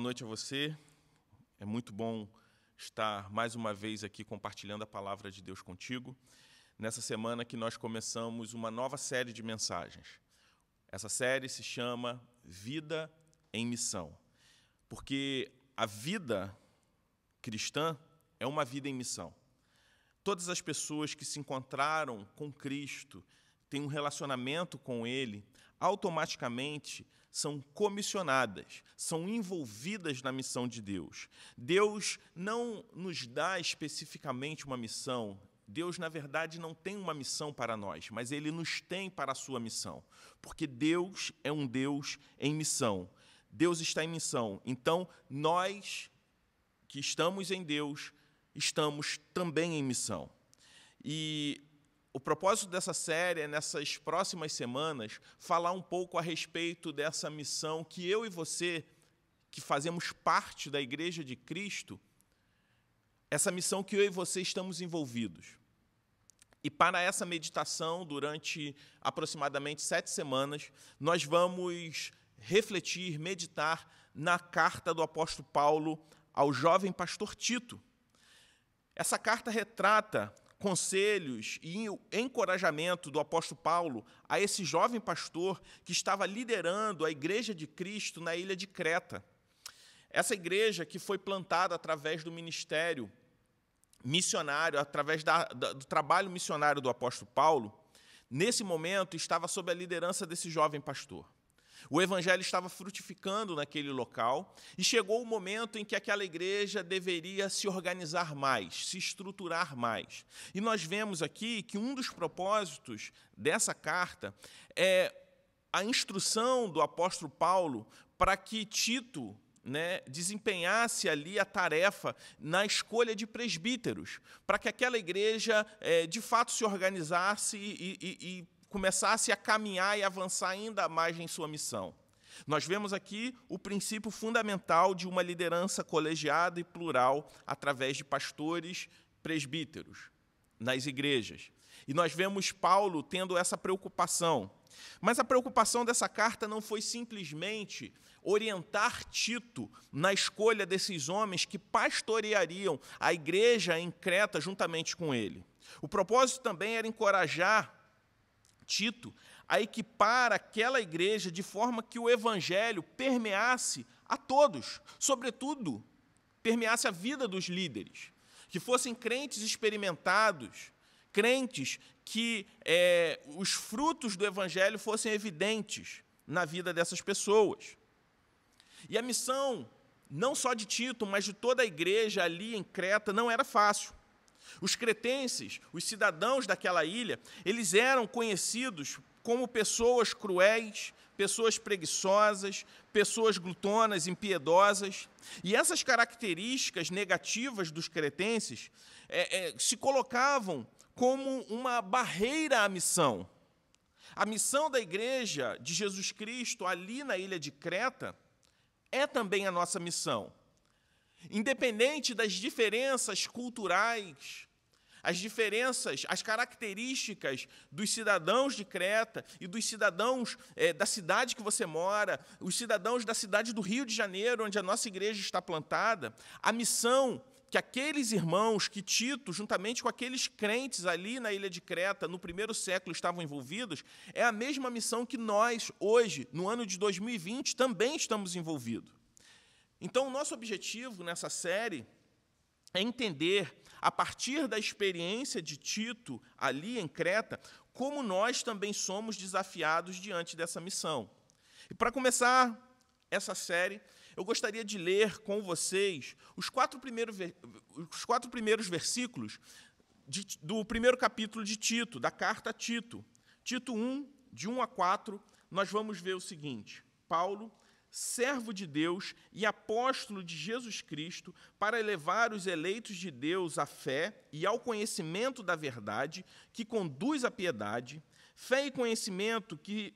boa noite a você. É muito bom estar mais uma vez aqui compartilhando a palavra de Deus contigo. Nessa semana que nós começamos uma nova série de mensagens. Essa série se chama Vida em Missão. Porque a vida cristã é uma vida em missão. Todas as pessoas que se encontraram com Cristo, têm um relacionamento com Ele, automaticamente são comissionadas, são envolvidas na missão de Deus. Deus não nos dá especificamente uma missão. Deus, na verdade, não tem uma missão para nós, mas Ele nos tem para a sua missão. Porque Deus é um Deus em missão. Deus está em missão. Então, nós que estamos em Deus, estamos também em missão. E o propósito dessa série é, nessas próximas semanas, falar um pouco a respeito dessa missão que eu e você, que fazemos parte da Igreja de Cristo, essa missão que eu e você estamos envolvidos. E para essa meditação, durante aproximadamente sete semanas, nós vamos refletir, meditar na carta do apóstolo Paulo ao jovem pastor Tito. Essa carta retrata conselhos e encorajamento do apóstolo Paulo a esse jovem pastor que estava liderando a igreja de Cristo na ilha de Creta. Essa igreja que foi plantada através do ministério missionário, através da, da, do trabalho missionário do apóstolo Paulo, nesse momento estava sob a liderança desse jovem pastor. O evangelho estava frutificando naquele local e chegou o momento em que aquela igreja deveria se organizar mais, se estruturar mais. E nós vemos aqui que um dos propósitos dessa carta é a instrução do apóstolo Paulo para que Tito né, desempenhasse ali a tarefa na escolha de presbíteros, para que aquela igreja é, de fato se organizasse e, e, e começasse a caminhar e avançar ainda mais em sua missão. Nós vemos aqui o princípio fundamental de uma liderança colegiada e plural através de pastores presbíteros nas igrejas. E nós vemos Paulo tendo essa preocupação. Mas a preocupação dessa carta não foi simplesmente orientar Tito na escolha desses homens que pastoreariam a igreja em Creta juntamente com ele. O propósito também era encorajar Tito a equipar aquela igreja de forma que o evangelho permeasse a todos, sobretudo, permeasse a vida dos líderes, que fossem crentes experimentados, crentes que é, os frutos do evangelho fossem evidentes na vida dessas pessoas. E a missão, não só de Tito, mas de toda a igreja ali em Creta, não era fácil. Os cretenses, os cidadãos daquela ilha, eles eram conhecidos como pessoas cruéis, pessoas preguiçosas, pessoas glutonas, impiedosas. E essas características negativas dos cretenses é, é, se colocavam como uma barreira à missão. A missão da igreja de Jesus Cristo ali na ilha de Creta é também a nossa missão. Independente das diferenças culturais, as diferenças, as características dos cidadãos de Creta e dos cidadãos é, da cidade que você mora, os cidadãos da cidade do Rio de Janeiro, onde a nossa igreja está plantada, a missão que aqueles irmãos que Tito, juntamente com aqueles crentes ali na ilha de Creta, no primeiro século estavam envolvidos, é a mesma missão que nós, hoje, no ano de 2020, também estamos envolvidos. Então, o nosso objetivo nessa série é entender, a partir da experiência de Tito ali em Creta, como nós também somos desafiados diante dessa missão. E para começar essa série, eu gostaria de ler com vocês os quatro primeiros, os quatro primeiros versículos de, do primeiro capítulo de Tito, da carta a Tito. Tito 1, de 1 a 4, nós vamos ver o seguinte: Paulo, servo de Deus e apóstolo de Jesus Cristo, para elevar os eleitos de Deus à fé e ao conhecimento da verdade, que conduz à piedade, fé e conhecimento que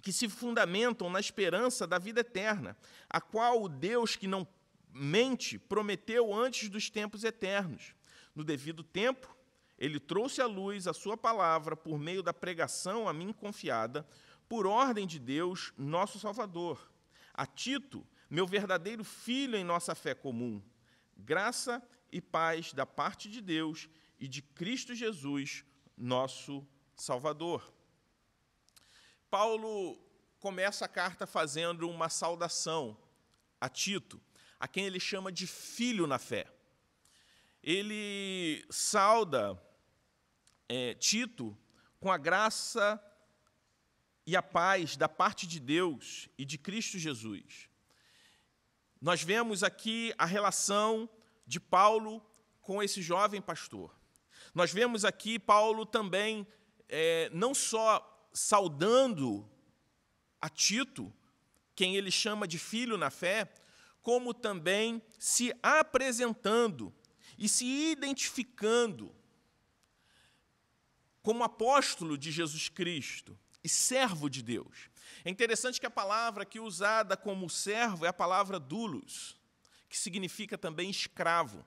que se fundamentam na esperança da vida eterna, a qual o Deus que não mente prometeu antes dos tempos eternos. No devido tempo, ele trouxe à luz a sua palavra por meio da pregação a mim confiada, por ordem de Deus, nosso Salvador. A Tito, meu verdadeiro filho em nossa fé comum. Graça e paz da parte de Deus e de Cristo Jesus, nosso Salvador. Paulo começa a carta fazendo uma saudação a Tito, a quem ele chama de filho na fé. Ele sauda é, Tito com a graça e a paz da parte de Deus e de Cristo Jesus. Nós vemos aqui a relação de Paulo com esse jovem pastor. Nós vemos aqui Paulo também é, não só saudando a Tito, quem ele chama de filho na fé, como também se apresentando e se identificando como apóstolo de Jesus Cristo e servo de Deus. É interessante que a palavra aqui usada como servo é a palavra dulos, que significa também escravo.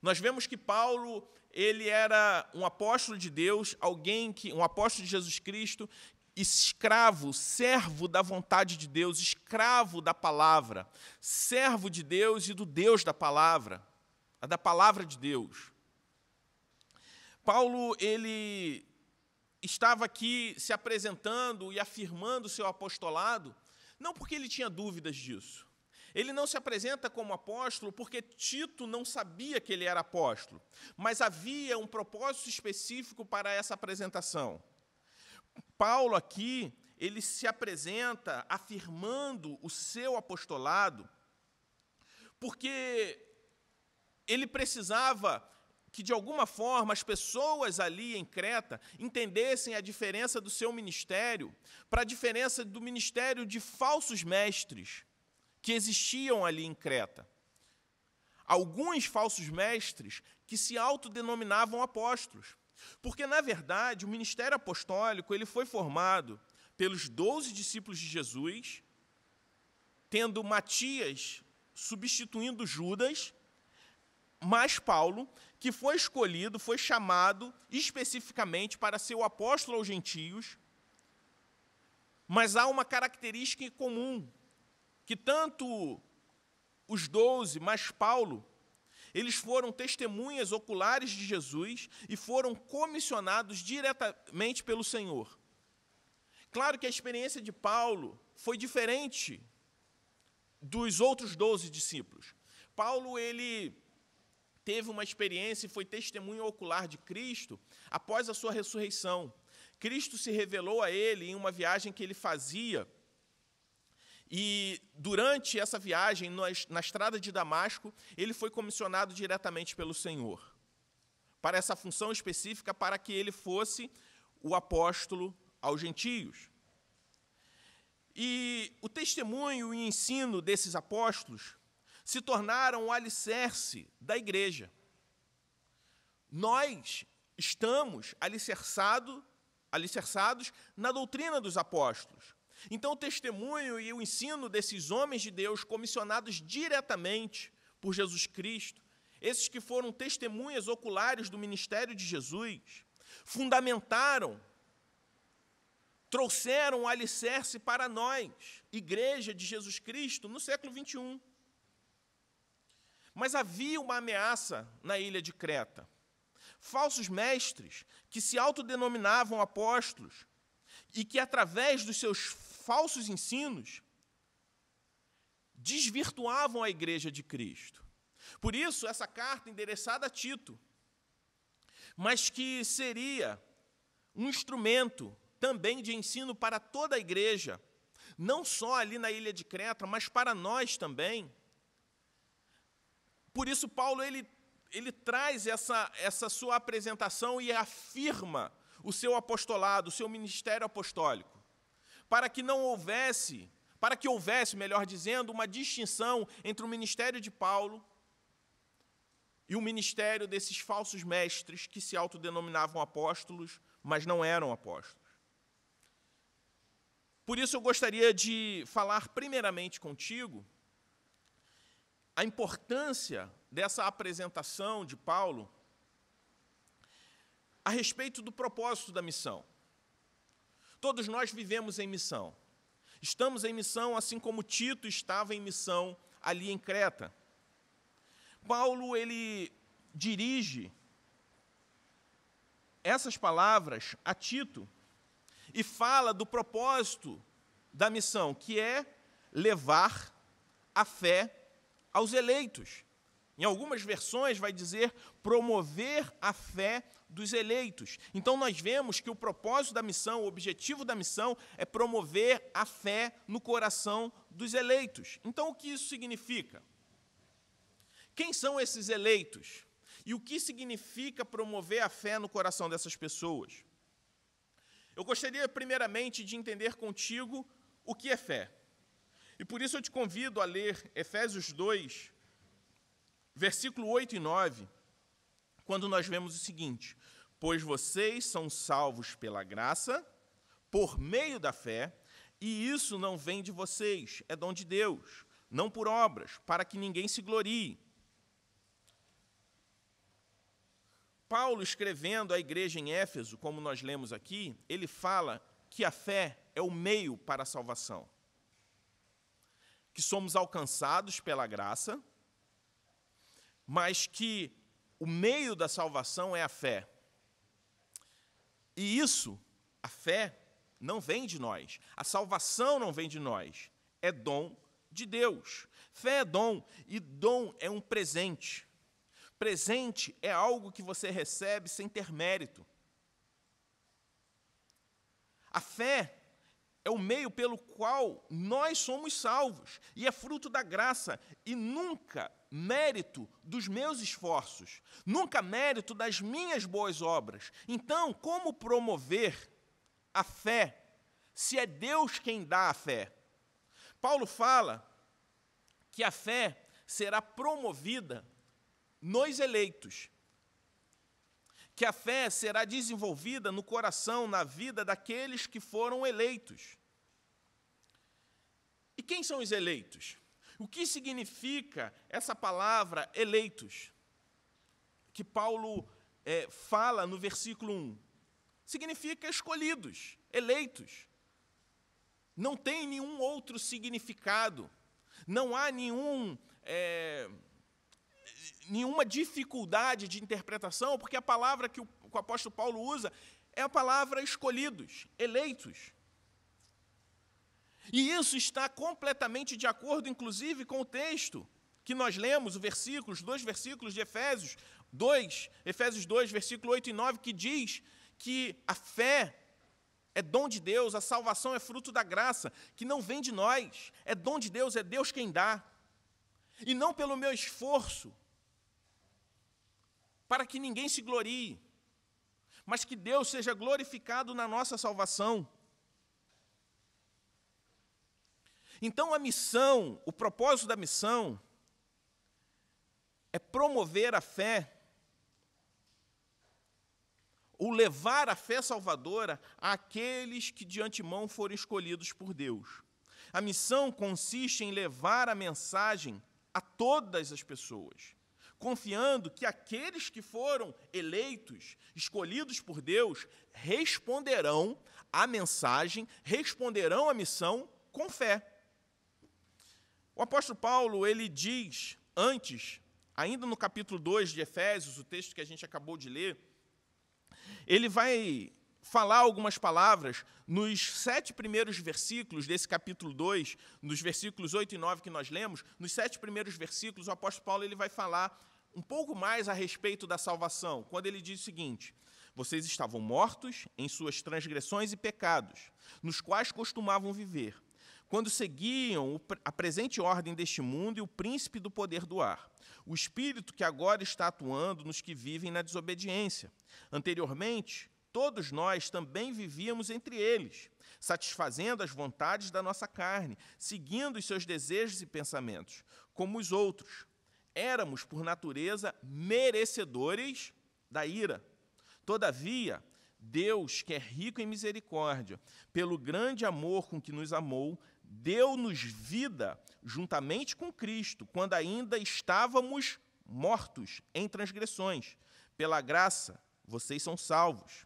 Nós vemos que Paulo, ele era um apóstolo de Deus, alguém que um apóstolo de Jesus Cristo, escravo, servo da vontade de Deus, escravo da palavra, servo de Deus e do Deus da palavra, da palavra de Deus. Paulo, ele estava aqui se apresentando e afirmando seu apostolado, não porque ele tinha dúvidas disso. Ele não se apresenta como apóstolo porque Tito não sabia que ele era apóstolo, mas havia um propósito específico para essa apresentação. Paulo aqui, ele se apresenta afirmando o seu apostolado, porque ele precisava que de alguma forma as pessoas ali em Creta entendessem a diferença do seu ministério para a diferença do ministério de falsos mestres que existiam ali em Creta. Alguns falsos mestres que se autodenominavam apóstolos. Porque, na verdade, o ministério apostólico ele foi formado pelos doze discípulos de Jesus, tendo Matias substituindo Judas, mas Paulo, que foi escolhido, foi chamado especificamente para ser o apóstolo aos gentios, mas há uma característica em comum, que tanto os doze, mas Paulo, eles foram testemunhas oculares de Jesus e foram comissionados diretamente pelo Senhor. Claro que a experiência de Paulo foi diferente dos outros doze discípulos. Paulo ele teve uma experiência e foi testemunho ocular de Cristo após a sua ressurreição. Cristo se revelou a ele em uma viagem que ele fazia. E durante essa viagem, na estrada de Damasco, ele foi comissionado diretamente pelo Senhor para essa função específica, para que ele fosse o apóstolo aos gentios. E o testemunho e o ensino desses apóstolos se tornaram o alicerce da igreja. Nós estamos alicerçado, alicerçados na doutrina dos apóstolos. Então, o testemunho e o ensino desses homens de Deus, comissionados diretamente por Jesus Cristo, esses que foram testemunhas oculares do ministério de Jesus, fundamentaram, trouxeram o alicerce para nós, Igreja de Jesus Cristo, no século 21. Mas havia uma ameaça na ilha de Creta. Falsos mestres que se autodenominavam apóstolos e que, através dos seus falsos ensinos, desvirtuavam a igreja de Cristo. Por isso, essa carta endereçada a Tito, mas que seria um instrumento também de ensino para toda a igreja, não só ali na ilha de Creta, mas para nós também por isso, Paulo ele, ele traz essa, essa sua apresentação e afirma o seu apostolado, o seu ministério apostólico, para que não houvesse, para que houvesse, melhor dizendo, uma distinção entre o ministério de Paulo e o ministério desses falsos mestres que se autodenominavam apóstolos, mas não eram apóstolos. Por isso eu gostaria de falar primeiramente contigo a importância dessa apresentação de Paulo a respeito do propósito da missão. Todos nós vivemos em missão. Estamos em missão, assim como Tito estava em missão ali em Creta. Paulo ele dirige essas palavras a Tito e fala do propósito da missão, que é levar a fé aos eleitos. Em algumas versões vai dizer promover a fé dos eleitos. Então nós vemos que o propósito da missão, o objetivo da missão é promover a fé no coração dos eleitos. Então o que isso significa? Quem são esses eleitos? E o que significa promover a fé no coração dessas pessoas? Eu gostaria primeiramente de entender contigo o que é fé. E por isso eu te convido a ler Efésios 2, versículo 8 e 9, quando nós vemos o seguinte: Pois vocês são salvos pela graça, por meio da fé, e isso não vem de vocês, é dom de Deus, não por obras, para que ninguém se glorie. Paulo, escrevendo à igreja em Éfeso, como nós lemos aqui, ele fala que a fé é o meio para a salvação que somos alcançados pela graça, mas que o meio da salvação é a fé. E isso, a fé, não vem de nós. A salvação não vem de nós. É dom de Deus. Fé é dom e dom é um presente. Presente é algo que você recebe sem ter mérito. A fé é o meio pelo qual nós somos salvos e é fruto da graça e nunca mérito dos meus esforços, nunca mérito das minhas boas obras. Então, como promover a fé se é Deus quem dá a fé? Paulo fala que a fé será promovida nos eleitos que a fé será desenvolvida no coração, na vida daqueles que foram eleitos. E quem são os eleitos? O que significa essa palavra eleitos? Que Paulo é, fala no versículo 1. Significa escolhidos, eleitos. Não tem nenhum outro significado. Não há nenhum. É, nenhuma dificuldade de interpretação, porque a palavra que o, que o apóstolo Paulo usa é a palavra escolhidos, eleitos. E isso está completamente de acordo, inclusive, com o texto que nós lemos, o versículo, os dois versículos de Efésios 2, Efésios 2, versículo 8 e 9, que diz que a fé é dom de Deus, a salvação é fruto da graça, que não vem de nós, é dom de Deus, é Deus quem dá. E não pelo meu esforço, para que ninguém se glorie, mas que Deus seja glorificado na nossa salvação. Então, a missão, o propósito da missão, é promover a fé, ou levar a fé salvadora àqueles que de antemão foram escolhidos por Deus. A missão consiste em levar a mensagem a todas as pessoas confiando que aqueles que foram eleitos, escolhidos por Deus, responderão à mensagem, responderão à missão com fé. O apóstolo Paulo, ele diz antes, ainda no capítulo 2 de Efésios, o texto que a gente acabou de ler, ele vai falar algumas palavras nos sete primeiros versículos desse capítulo 2, nos versículos 8 e 9 que nós lemos, nos sete primeiros versículos, o apóstolo Paulo ele vai falar um pouco mais a respeito da salvação, quando ele diz o seguinte: Vocês estavam mortos em suas transgressões e pecados, nos quais costumavam viver, quando seguiam a presente ordem deste mundo e o príncipe do poder do ar, o espírito que agora está atuando nos que vivem na desobediência. Anteriormente, todos nós também vivíamos entre eles, satisfazendo as vontades da nossa carne, seguindo os seus desejos e pensamentos, como os outros. Éramos, por natureza, merecedores da ira. Todavia, Deus, que é rico em misericórdia, pelo grande amor com que nos amou, deu-nos vida juntamente com Cristo, quando ainda estávamos mortos em transgressões. Pela graça, vocês são salvos.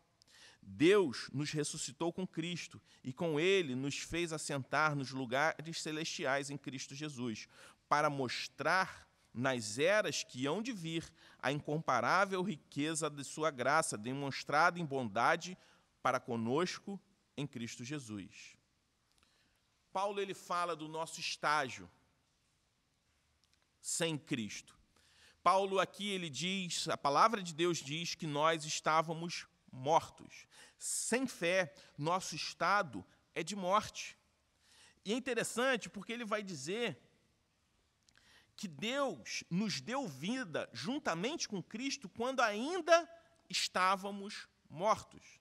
Deus nos ressuscitou com Cristo e com ele nos fez assentar nos lugares celestiais em Cristo Jesus, para mostrar nas eras que hão de vir a incomparável riqueza de sua graça demonstrada em bondade para conosco em Cristo Jesus. Paulo ele fala do nosso estágio sem Cristo. Paulo aqui ele diz, a palavra de Deus diz que nós estávamos mortos. Sem fé, nosso estado é de morte. E é interessante porque ele vai dizer que Deus nos deu vida juntamente com Cristo quando ainda estávamos mortos.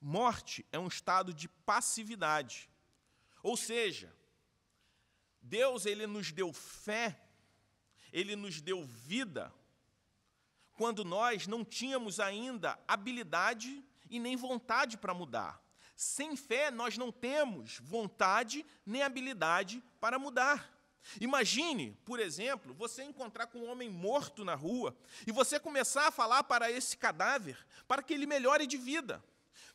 Morte é um estado de passividade. Ou seja, Deus ele nos deu fé, ele nos deu vida quando nós não tínhamos ainda habilidade e nem vontade para mudar. Sem fé, nós não temos vontade nem habilidade para mudar. Imagine, por exemplo, você encontrar com um homem morto na rua e você começar a falar para esse cadáver para que ele melhore de vida.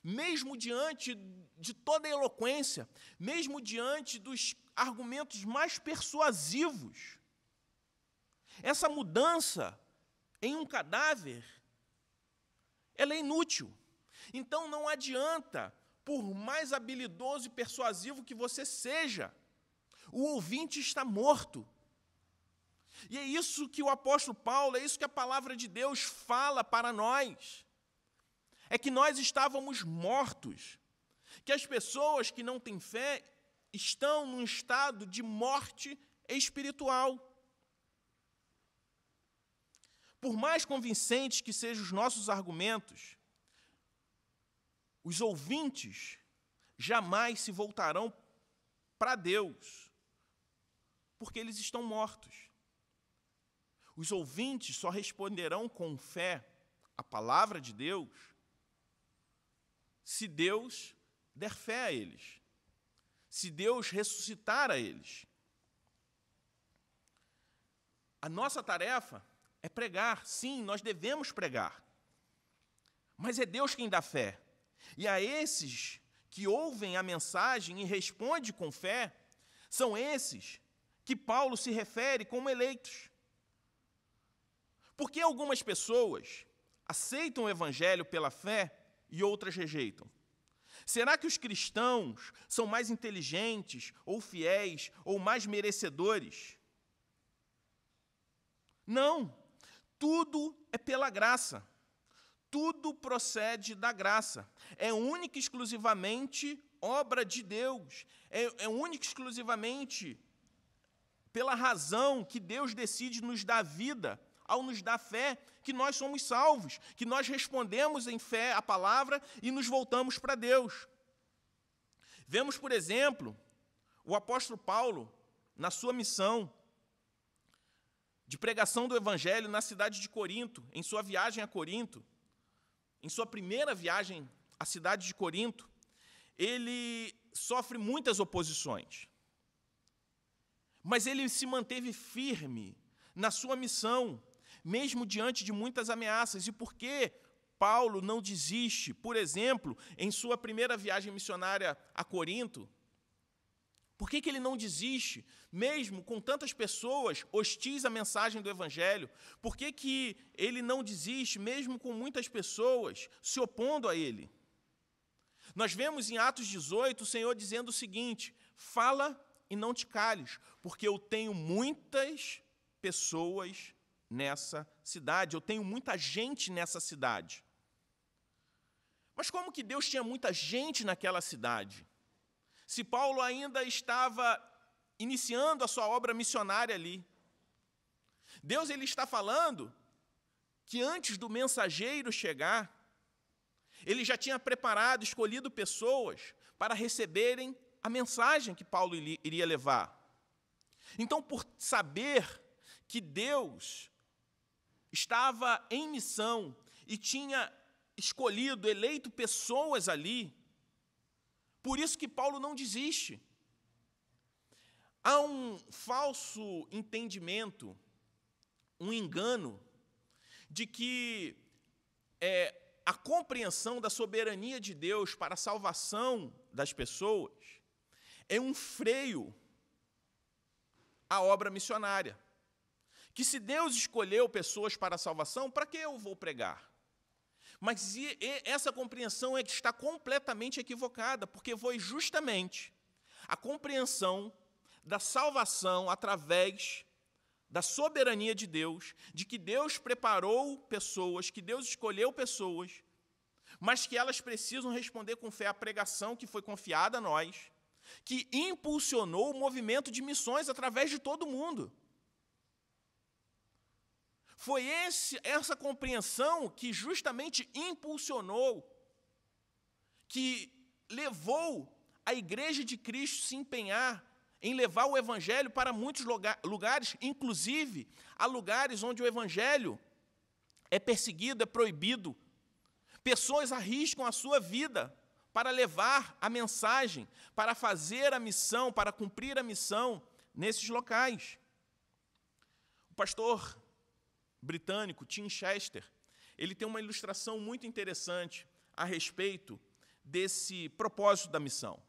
Mesmo diante de toda a eloquência, mesmo diante dos argumentos mais persuasivos, essa mudança em um cadáver, ela é inútil. Então não adianta, por mais habilidoso e persuasivo que você seja, o ouvinte está morto. E é isso que o apóstolo Paulo, é isso que a palavra de Deus fala para nós. É que nós estávamos mortos. Que as pessoas que não têm fé estão num estado de morte espiritual. Por mais convincentes que sejam os nossos argumentos, os ouvintes jamais se voltarão para Deus, porque eles estão mortos. Os ouvintes só responderão com fé à palavra de Deus se Deus der fé a eles, se Deus ressuscitar a eles. A nossa tarefa é pregar. Sim, nós devemos pregar. Mas é Deus quem dá fé. E a esses que ouvem a mensagem e respondem com fé, são esses que Paulo se refere como eleitos. Porque algumas pessoas aceitam o evangelho pela fé e outras rejeitam? Será que os cristãos são mais inteligentes ou fiéis ou mais merecedores? Não. Tudo é pela graça. Tudo procede da graça. É única e exclusivamente obra de Deus. É, é única e exclusivamente pela razão que Deus decide nos dar vida, ao nos dar fé, que nós somos salvos, que nós respondemos em fé a palavra e nos voltamos para Deus. Vemos, por exemplo, o apóstolo Paulo, na sua missão, de pregação do Evangelho na cidade de Corinto, em sua viagem a Corinto, em sua primeira viagem à cidade de Corinto, ele sofre muitas oposições. Mas ele se manteve firme na sua missão, mesmo diante de muitas ameaças. E por que Paulo não desiste? Por exemplo, em sua primeira viagem missionária a Corinto, por que, que ele não desiste, mesmo com tantas pessoas hostis à mensagem do Evangelho? Por que, que ele não desiste, mesmo com muitas pessoas se opondo a ele? Nós vemos em Atos 18 o Senhor dizendo o seguinte: fala e não te cales, porque eu tenho muitas pessoas nessa cidade, eu tenho muita gente nessa cidade. Mas como que Deus tinha muita gente naquela cidade? Se Paulo ainda estava iniciando a sua obra missionária ali, Deus ele está falando que antes do mensageiro chegar, ele já tinha preparado, escolhido pessoas para receberem a mensagem que Paulo iria levar. Então, por saber que Deus estava em missão e tinha escolhido, eleito pessoas ali, por isso que Paulo não desiste. Há um falso entendimento, um engano, de que é, a compreensão da soberania de Deus para a salvação das pessoas é um freio à obra missionária. Que se Deus escolheu pessoas para a salvação, para que eu vou pregar? Mas essa compreensão é que está completamente equivocada, porque foi justamente a compreensão da salvação através da soberania de Deus, de que Deus preparou pessoas, que Deus escolheu pessoas, mas que elas precisam responder com fé à pregação que foi confiada a nós, que impulsionou o movimento de missões através de todo o mundo. Foi esse, essa compreensão que justamente impulsionou, que levou a Igreja de Cristo se empenhar em levar o Evangelho para muitos lugares, inclusive a lugares onde o Evangelho é perseguido, é proibido. Pessoas arriscam a sua vida para levar a mensagem, para fazer a missão, para cumprir a missão nesses locais. O pastor britânico Tim Chester, ele tem uma ilustração muito interessante a respeito desse propósito da missão.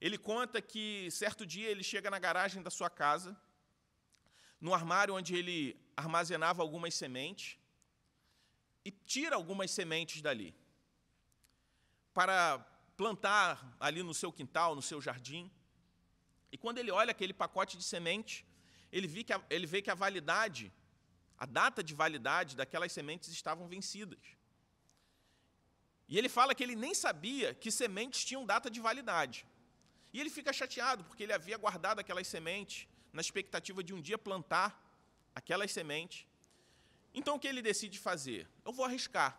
Ele conta que certo dia ele chega na garagem da sua casa, no armário onde ele armazenava algumas sementes, e tira algumas sementes dali para plantar ali no seu quintal, no seu jardim. E quando ele olha aquele pacote de semente, ele vê que a, ele vê que a validade a data de validade daquelas sementes estavam vencidas. E ele fala que ele nem sabia que sementes tinham data de validade. E ele fica chateado, porque ele havia guardado aquelas sementes na expectativa de um dia plantar aquelas sementes. Então o que ele decide fazer? Eu vou arriscar.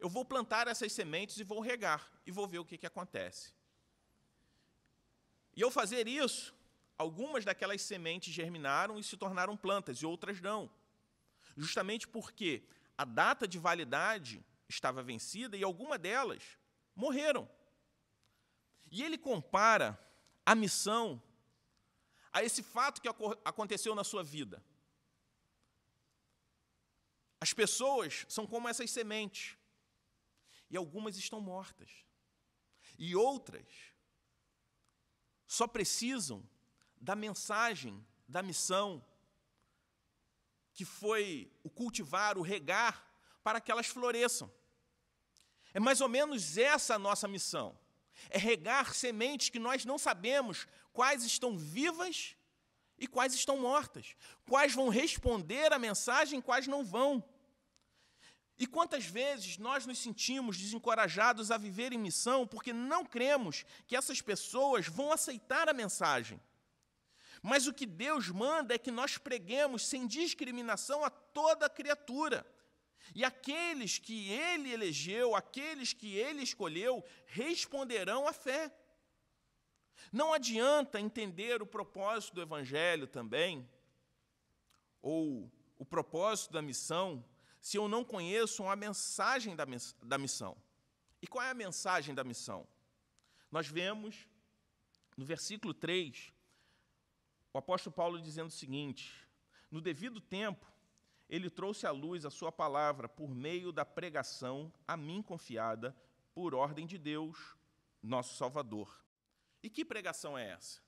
Eu vou plantar essas sementes e vou regar e vou ver o que, que acontece. E ao fazer isso, algumas daquelas sementes germinaram e se tornaram plantas, e outras não justamente porque a data de validade estava vencida e alguma delas morreram. E ele compara a missão a esse fato que aconteceu na sua vida. As pessoas são como essas sementes, e algumas estão mortas, e outras só precisam da mensagem, da missão, que foi o cultivar, o regar, para que elas floresçam. É mais ou menos essa a nossa missão. É regar sementes que nós não sabemos quais estão vivas e quais estão mortas, quais vão responder à mensagem, quais não vão. E quantas vezes nós nos sentimos desencorajados a viver em missão porque não cremos que essas pessoas vão aceitar a mensagem? Mas o que Deus manda é que nós preguemos sem discriminação a toda criatura. E aqueles que ele elegeu, aqueles que ele escolheu, responderão à fé. Não adianta entender o propósito do Evangelho também, ou o propósito da missão, se eu não conheço a mensagem da, missão. E qual é a mensagem da missão? Nós vemos no versículo 3 o apóstolo Paulo dizendo o seguinte: no devido tempo, ele trouxe à luz a sua palavra por meio da pregação a mim confiada por ordem de Deus, nosso Salvador. E que pregação é essa?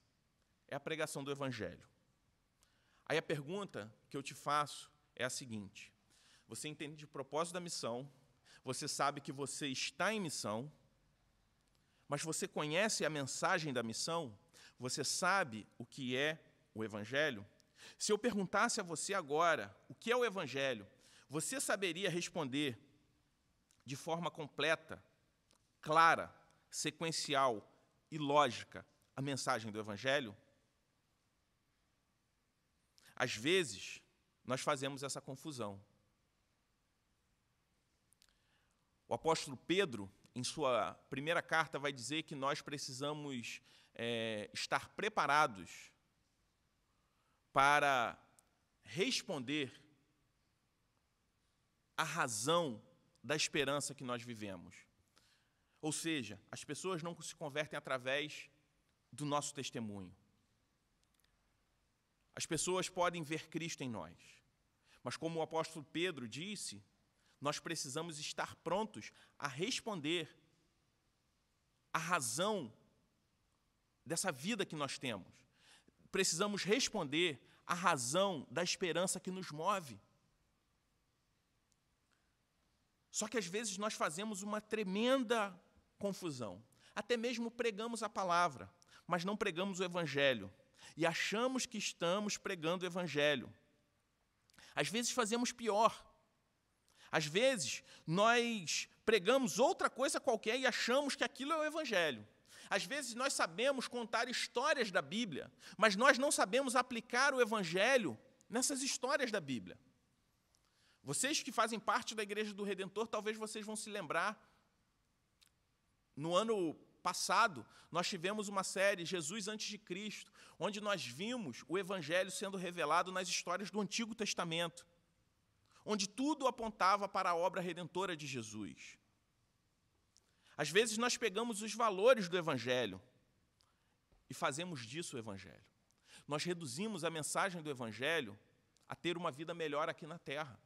É a pregação do Evangelho. Aí a pergunta que eu te faço é a seguinte: você entende o propósito da missão, você sabe que você está em missão, mas você conhece a mensagem da missão? Você sabe o que é o Evangelho? Se eu perguntasse a você agora o que é o Evangelho, você saberia responder de forma completa, clara, sequencial e lógica a mensagem do Evangelho? Às vezes, nós fazemos essa confusão. O apóstolo Pedro, em sua primeira carta, vai dizer que nós precisamos é, estar preparados para responder à razão da esperança que nós vivemos. Ou seja, as pessoas não se convertem através do nosso testemunho. As pessoas podem ver Cristo em nós, mas como o apóstolo Pedro disse, nós precisamos estar prontos a responder à razão dessa vida que nós temos precisamos responder à razão da esperança que nos move. Só que às vezes nós fazemos uma tremenda confusão. Até mesmo pregamos a palavra, mas não pregamos o evangelho e achamos que estamos pregando o evangelho. Às vezes fazemos pior. Às vezes nós pregamos outra coisa qualquer e achamos que aquilo é o evangelho. Às vezes nós sabemos contar histórias da Bíblia, mas nós não sabemos aplicar o Evangelho nessas histórias da Bíblia. Vocês que fazem parte da Igreja do Redentor, talvez vocês vão se lembrar. No ano passado, nós tivemos uma série, Jesus Antes de Cristo, onde nós vimos o Evangelho sendo revelado nas histórias do Antigo Testamento, onde tudo apontava para a obra redentora de Jesus. Às vezes nós pegamos os valores do Evangelho e fazemos disso o Evangelho. Nós reduzimos a mensagem do Evangelho a ter uma vida melhor aqui na terra.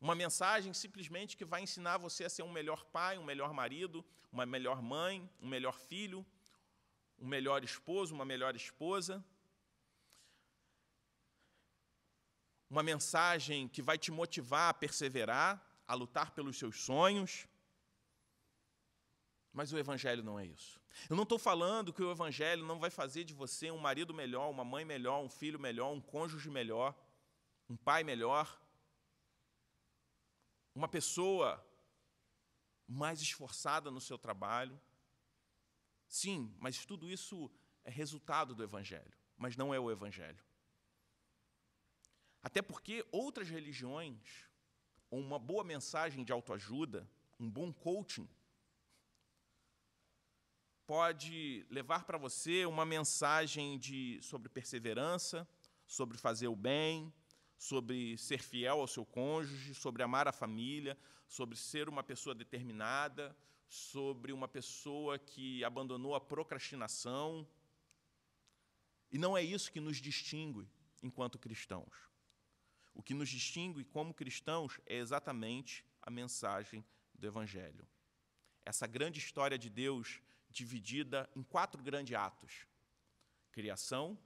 Uma mensagem simplesmente que vai ensinar você a ser um melhor pai, um melhor marido, uma melhor mãe, um melhor filho, um melhor esposo, uma melhor esposa. Uma mensagem que vai te motivar a perseverar, a lutar pelos seus sonhos mas o Evangelho não é isso. Eu não estou falando que o Evangelho não vai fazer de você um marido melhor, uma mãe melhor, um filho melhor, um cônjuge melhor, um pai melhor, uma pessoa mais esforçada no seu trabalho. Sim, mas tudo isso é resultado do Evangelho, mas não é o Evangelho. Até porque outras religiões, ou uma boa mensagem de autoajuda, um bom coaching, pode levar para você uma mensagem de, sobre perseverança, sobre fazer o bem, sobre ser fiel ao seu cônjuge, sobre amar a família, sobre ser uma pessoa determinada, sobre uma pessoa que abandonou a procrastinação. E não é isso que nos distingue enquanto cristãos. O que nos distingue como cristãos é exatamente a mensagem do Evangelho. Essa grande história de Deus dividida em quatro grandes atos: criação,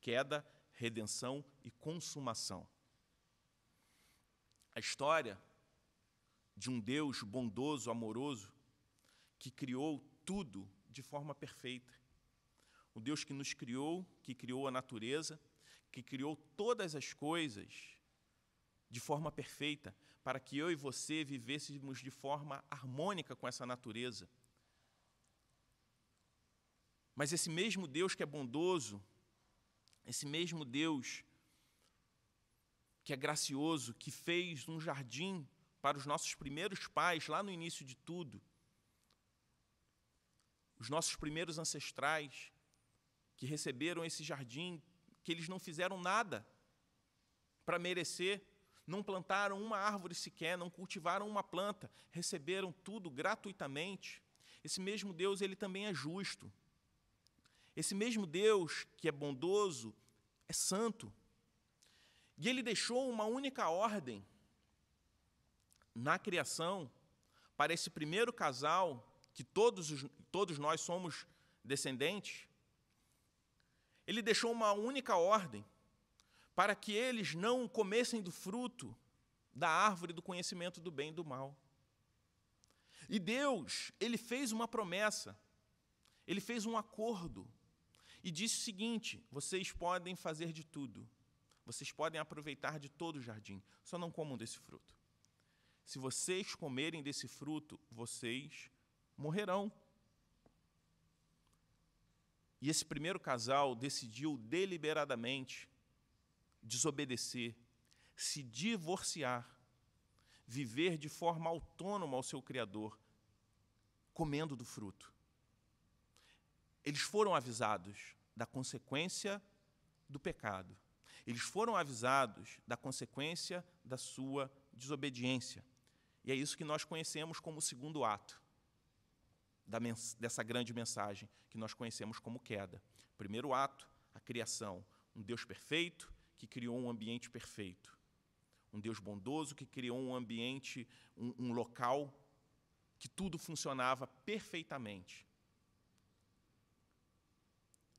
queda, redenção e consumação. A história de um Deus bondoso, amoroso, que criou tudo de forma perfeita. O Deus que nos criou, que criou a natureza, que criou todas as coisas de forma perfeita, para que eu e você vivêssemos de forma harmônica com essa natureza mas esse mesmo Deus que é bondoso, esse mesmo Deus que é gracioso, que fez um jardim para os nossos primeiros pais, lá no início de tudo, os nossos primeiros ancestrais, que receberam esse jardim, que eles não fizeram nada para merecer, não plantaram uma árvore sequer, não cultivaram uma planta, receberam tudo gratuitamente. Esse mesmo Deus, ele também é justo. Esse mesmo Deus que é bondoso é santo. E ele deixou uma única ordem na criação para esse primeiro casal, que todos, os, todos nós somos descendentes. Ele deixou uma única ordem para que eles não comessem do fruto da árvore do conhecimento do bem e do mal. E Deus, ele fez uma promessa, ele fez um acordo e disse o seguinte: vocês podem fazer de tudo, vocês podem aproveitar de todo o jardim, só não comam desse fruto. Se vocês comerem desse fruto, vocês morrerão. E esse primeiro casal decidiu deliberadamente desobedecer, se divorciar, viver de forma autônoma ao seu Criador, comendo do fruto. Eles foram avisados da consequência do pecado. Eles foram avisados da consequência da sua desobediência. E é isso que nós conhecemos como o segundo ato dessa grande mensagem, que nós conhecemos como queda. Primeiro ato, a criação. Um Deus perfeito que criou um ambiente perfeito. Um Deus bondoso que criou um ambiente, um, um local que tudo funcionava perfeitamente.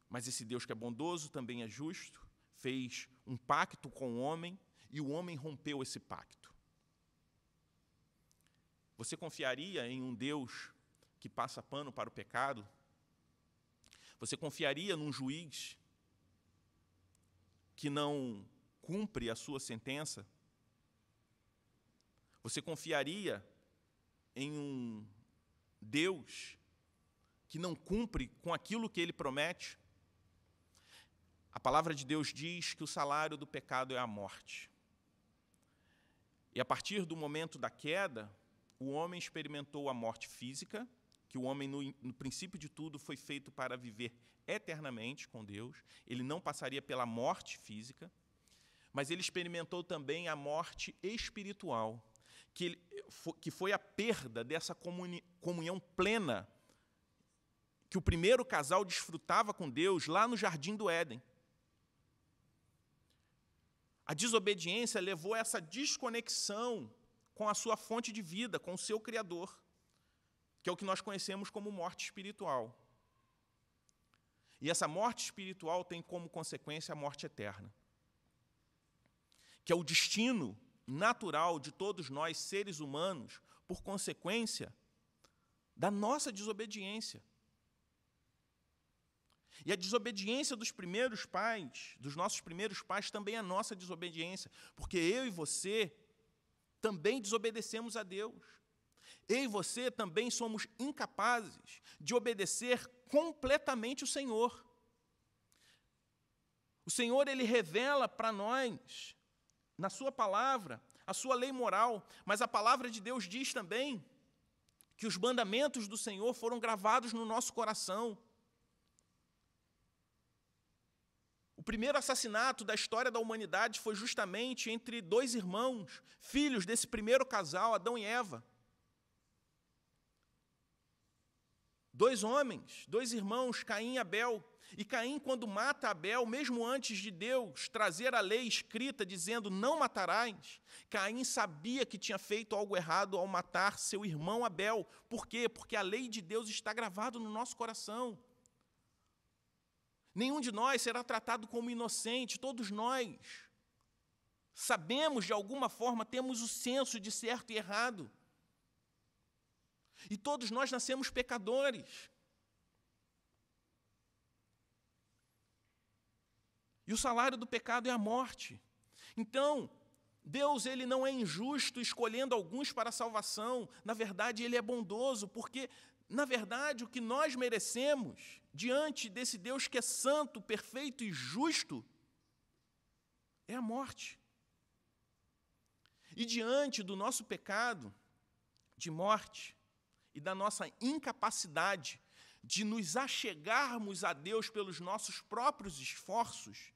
Mas esse Deus que é bondoso também é justo, fez um pacto com o homem e o homem rompeu esse pacto. Você confiaria em um Deus que passa pano para o pecado? Você confiaria num juiz que não cumpre a sua sentença? Você confiaria em um Deus que não cumpre com aquilo que ele promete? A palavra de Deus diz que o salário do pecado é a morte. E a partir do momento da queda, o homem experimentou a morte física, que o homem, no, no, princípio de tudo, foi feito para viver eternamente com Deus. Ele não passaria pela morte física, mas ele experimentou também a morte espiritual, que, ele, que foi a perda dessa comuni, comunhão plena que o primeiro casal desfrutava com Deus lá no jardim do Éden. A desobediência levou a essa desconexão com a sua fonte de vida, com o seu Criador, que é o que nós conhecemos como morte espiritual. E essa morte espiritual tem como consequência a morte eterna, que é o destino natural de todos nós, seres humanos, por consequência da nossa desobediência. E a desobediência dos primeiros pais, dos nossos primeiros pais, também é nossa desobediência, porque eu e você também desobedecemos a Deus. Eu e você também somos incapazes de obedecer completamente o Senhor. O Senhor ele revela para nós na sua palavra a sua lei moral, mas a palavra de Deus diz também que os mandamentos do Senhor foram gravados no nosso coração. primeiro assassinato da história da humanidade foi justamente entre dois irmãos, filhos desse primeiro casal, Adão e Eva. Dois homens, dois irmãos, Caim e Abel. E Caim, quando mata Abel, mesmo antes de Deus trazer a lei escrita dizendo não matarás, Caim sabia que tinha feito algo errado ao matar seu irmão Abel. Por quê? Porque a lei de Deus está gravada no nosso coração. Nenhum de nós será tratado como inocente, todos nós. Sabemos, de alguma forma, temos o senso de certo e errado. E todos nós nascemos pecadores. E o salário do pecado é a morte. Então, Deus ele não é injusto escolhendo alguns para a salvação. Na verdade, ele é bondoso, porque na verdade o que nós merecemos diante desse Deus que é santo, perfeito e justo é a morte. E diante do nosso pecado de morte e da nossa incapacidade de nos achegarmos a Deus pelos nossos próprios esforços,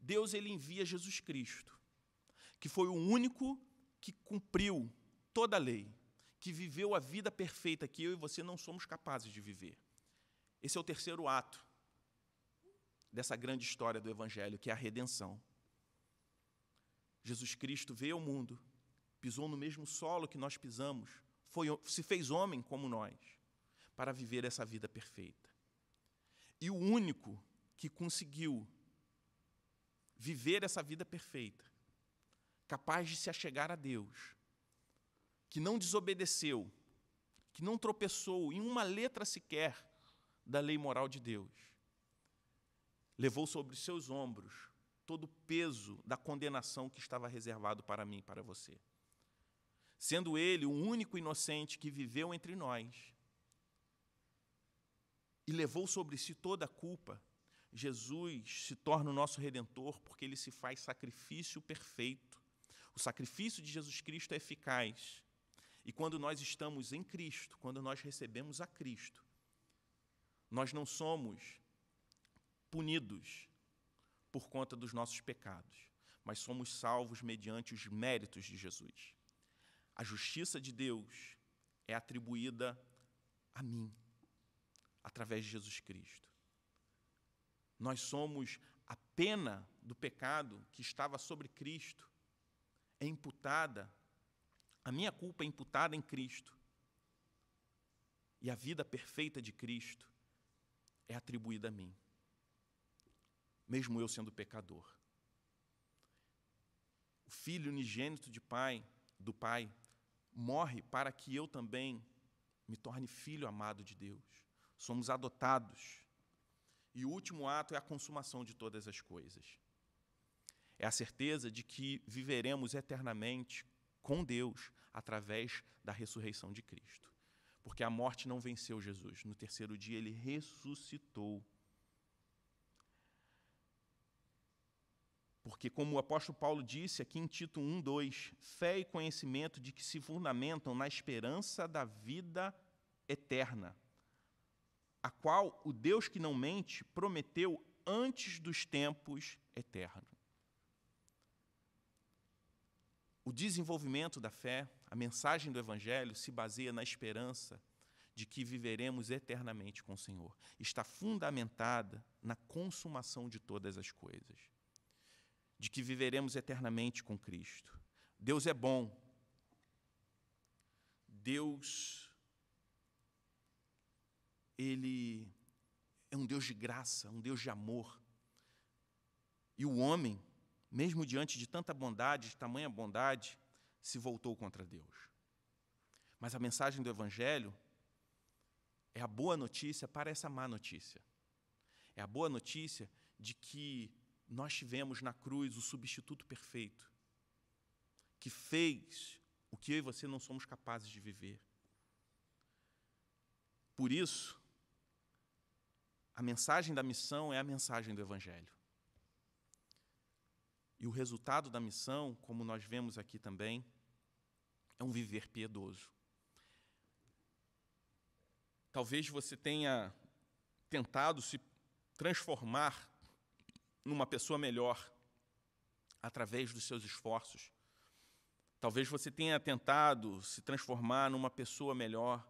Deus ele envia Jesus Cristo, que foi o único que cumpriu toda a lei, que viveu a vida perfeita que eu e você não somos capazes de viver. Esse é o terceiro ato dessa grande história do Evangelho, que é a redenção. Jesus Cristo veio ao mundo, pisou no mesmo solo que nós pisamos, foi, se fez homem como nós, para viver essa vida perfeita. E o único que conseguiu viver essa vida perfeita, capaz de se achegar a Deus, que não desobedeceu, que não tropeçou em uma letra sequer da lei moral de Deus. Levou sobre seus ombros todo o peso da condenação que estava reservado para mim para você. Sendo ele o único inocente que viveu entre nós e levou sobre si toda a culpa, Jesus se torna o nosso redentor porque ele se faz sacrifício perfeito. O sacrifício de Jesus Cristo é eficaz. E quando nós estamos em Cristo, quando nós recebemos a Cristo, nós não somos punidos por conta dos nossos pecados, mas somos salvos mediante os méritos de Jesus. A justiça de Deus é atribuída a mim, através de Jesus Cristo. Nós somos a pena do pecado que estava sobre Cristo, é imputada, a minha culpa é imputada em Cristo. E a vida perfeita de Cristo é atribuída a mim, mesmo eu sendo pecador. O filho unigênito de pai, do pai, morre para que eu também me torne filho amado de Deus. Somos adotados. E o último ato é a consumação de todas as coisas. É a certeza de que viveremos eternamente com Deus através da ressurreição de Cristo. Porque a morte não venceu Jesus. No terceiro dia ele ressuscitou. Porque, como o apóstolo Paulo disse aqui em Tito 1, 2, fé e conhecimento de que se fundamentam na esperança da vida eterna, a qual o Deus que não mente prometeu antes dos tempos eternos. O desenvolvimento da fé, a mensagem do Evangelho se baseia na esperança de que viveremos eternamente com o Senhor. Está fundamentada na consumação de todas as coisas, de que viveremos eternamente com Cristo. Deus é bom. Deus, Ele é um Deus de graça, um Deus de amor. E o homem, mesmo diante de tanta bondade, de tamanha bondade, se voltou contra Deus. Mas a mensagem do Evangelho é a boa notícia para essa má notícia. É a boa notícia de que nós tivemos na cruz o substituto perfeito, que fez o que eu e você não somos capazes de viver. Por isso, a mensagem da missão é a mensagem do Evangelho. E o resultado da missão, como nós vemos aqui também, é um viver piedoso. Talvez você tenha tentado se transformar numa pessoa melhor através dos seus esforços. Talvez você tenha tentado se transformar numa pessoa melhor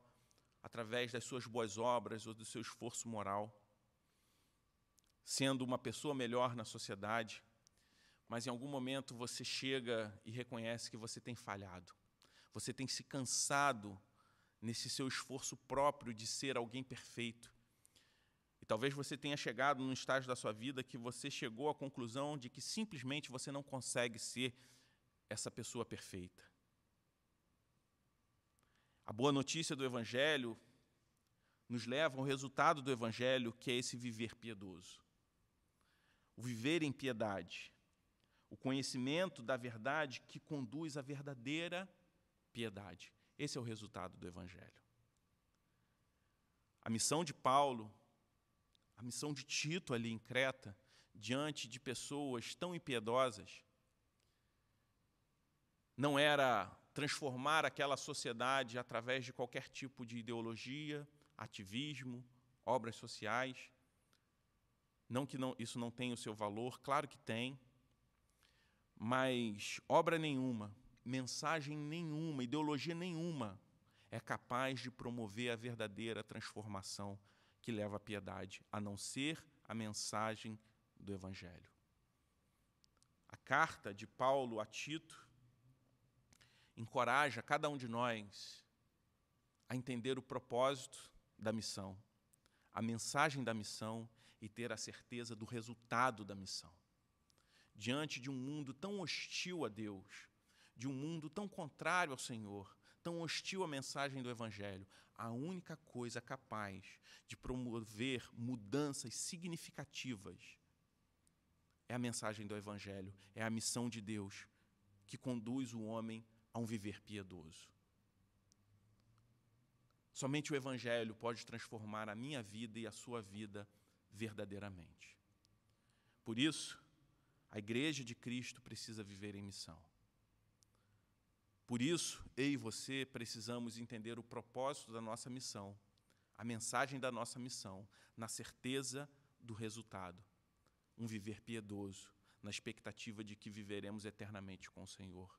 através das suas boas obras ou do seu esforço moral, sendo uma pessoa melhor na sociedade, mas em algum momento você chega e reconhece que você tem falhado. Você tem se cansado nesse seu esforço próprio de ser alguém perfeito. E talvez você tenha chegado num estágio da sua vida que você chegou à conclusão de que simplesmente você não consegue ser essa pessoa perfeita. A boa notícia do Evangelho nos leva ao resultado do Evangelho, que é esse viver piedoso. O viver em piedade o conhecimento da verdade que conduz à verdadeira piedade. Esse é o resultado do Evangelho. A missão de Paulo, a missão de Tito ali em Creta, diante de pessoas tão impiedosas, não era transformar aquela sociedade através de qualquer tipo de ideologia, ativismo, obras sociais. Não que não, isso não tenha o seu valor, claro que tem, mas obra nenhuma, mensagem nenhuma, ideologia nenhuma é capaz de promover a verdadeira transformação que leva à piedade, a não ser a mensagem do Evangelho. A carta de Paulo a Tito encoraja cada um de nós a entender o propósito da missão, a mensagem da missão e ter a certeza do resultado da missão diante de um mundo tão hostil a Deus, de um mundo tão contrário ao Senhor, tão hostil à mensagem do Evangelho, a única coisa capaz de promover mudanças significativas é a mensagem do Evangelho, é a missão de Deus que conduz o homem a um viver piedoso. Somente o Evangelho pode transformar a minha vida e a sua vida verdadeiramente. Por isso, a igreja de Cristo precisa viver em missão. Por isso, eu e você precisamos entender o propósito da nossa missão, a mensagem da nossa missão, na certeza do resultado. Um viver piedoso, na expectativa de que viveremos eternamente com o Senhor.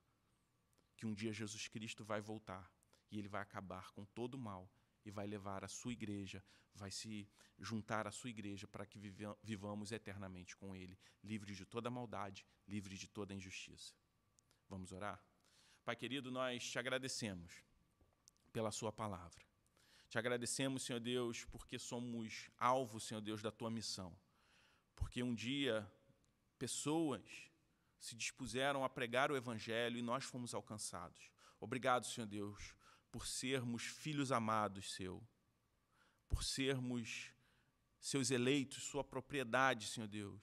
Que um dia Jesus Cristo vai voltar e ele vai acabar com todo o mal e vai levar a sua igreja, vai se juntar à sua igreja para que vivamos eternamente com Ele, livres de toda maldade, livres de toda injustiça. Vamos orar? Pai querido, nós te agradecemos pela Sua palavra. Te agradecemos, Senhor Deus, porque somos alvo, Senhor Deus, da Tua missão. Porque um dia pessoas se dispuseram a pregar o Evangelho e nós fomos alcançados. Obrigado, Senhor Deus, por sermos filhos amados seu, por sermos seus eleitos, sua propriedade, Senhor Deus.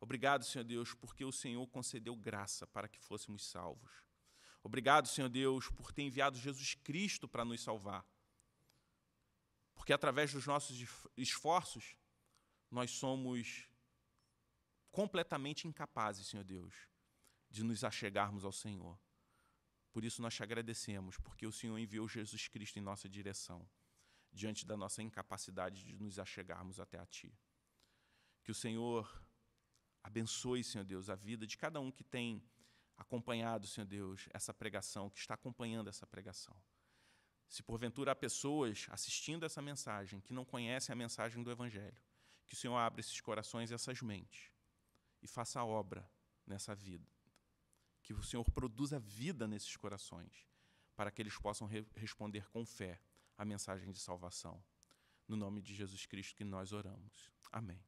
Obrigado, Senhor Deus, porque o Senhor concedeu graça para que fôssemos salvos. Obrigado, Senhor Deus, por ter enviado Jesus Cristo para nos salvar. Porque através dos nossos esforços, nós somos completamente incapazes, Senhor Deus, de nos achegarmos ao Senhor. Por isso nós te agradecemos, porque o Senhor enviou Jesus Cristo em nossa direção, diante da nossa incapacidade de nos achegarmos até a Ti. Que o Senhor abençoe, Senhor Deus, a vida de cada um que tem acompanhado, Senhor Deus, essa pregação, que está acompanhando essa pregação. Se porventura há pessoas assistindo essa mensagem que não conhecem a mensagem do Evangelho, que o Senhor abra esses corações e essas mentes e faça a obra nessa vida que o Senhor produza vida nesses corações, para que eles possam re responder com fé à mensagem de salvação. No nome de Jesus Cristo que nós oramos. Amém.